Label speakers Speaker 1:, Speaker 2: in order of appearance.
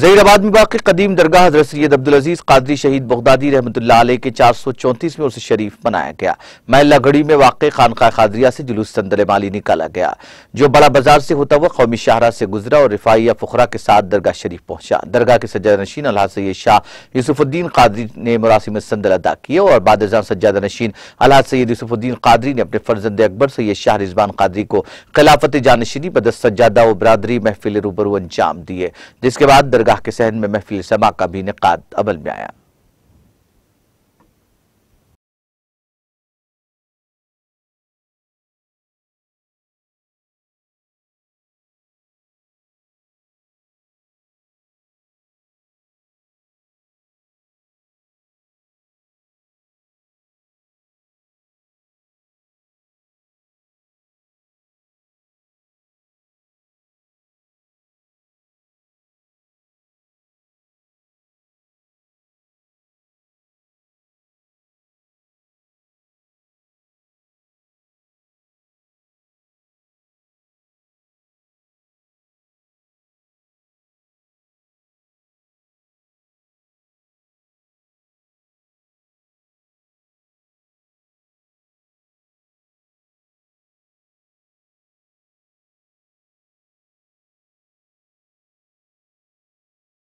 Speaker 1: زہیر آباد میں واقع قدیم درگاہ حضرت سید عبدالعزیز قادری شہید بغدادی رحمت اللہ علیہ کے چار سو چونتیس میں اسے شریف بنایا گیا محلہ گڑی میں واقع خانقاہ جو بڑا بازار سے ہوتا ہوا قومی شاہراہ سے گزرا اور فخرا کے ساتھ درگاہ شریف پہنچا درگاہ کے سجاد نشین اللہ سید شاہ یوسف الدین قادری نے مراسم سندل ادا کیے اور بعد ازاں سجادہ نشین اللہ سید یوسف الدین قادری نے اپنے فرزند اکبر سید شاہ رضوان قادری کو خلافت جانشین سجادہ و برادری محفل روبرو انجام دیے نگاہ کے سہن میں محفل سما کا بھی نقاد ابل میں آیا